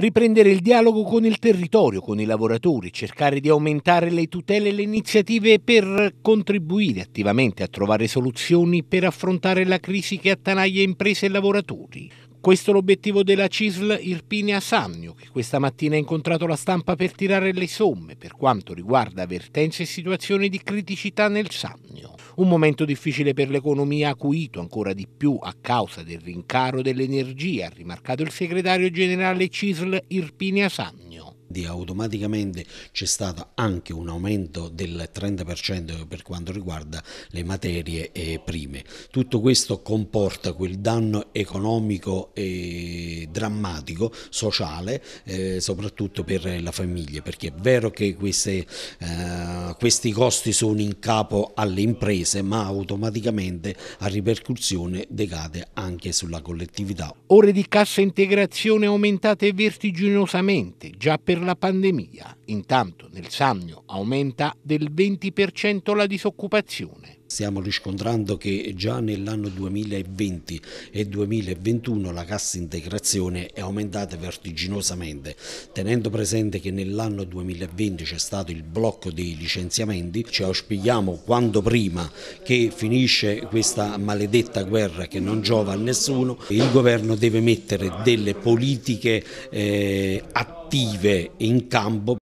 riprendere il dialogo con il territorio, con i lavoratori, cercare di aumentare le tutele e le iniziative per contribuire attivamente a trovare soluzioni per affrontare la crisi che attanaglia imprese e lavoratori. Questo è l'obiettivo della CISL Irpinia Sannio, che questa mattina ha incontrato la stampa per tirare le somme per quanto riguarda avvertenze e situazioni di criticità nel Sannio. Un momento difficile per l'economia acuito ancora di più a causa del rincaro dell'energia, ha rimarcato il segretario generale CISL Irpinia Sannio quindi automaticamente c'è stato anche un aumento del 30% per quanto riguarda le materie eh, prime. Tutto questo comporta quel danno economico e drammatico, sociale, eh, soprattutto per la famiglia, perché è vero che queste, eh, questi costi sono in capo alle imprese, ma automaticamente a ripercussione decade anche sulla collettività. Ore di cassa integrazione aumentate vertiginosamente, già per per la pandemia. Intanto nel Sannio aumenta del 20% la disoccupazione. Stiamo riscontrando che già nell'anno 2020 e 2021 la cassa integrazione è aumentata vertiginosamente, tenendo presente che nell'anno 2020 c'è stato il blocco dei licenziamenti, ci auspichiamo quanto prima che finisce questa maledetta guerra che non giova a nessuno, il governo deve mettere delle politiche eh, attive attive in campo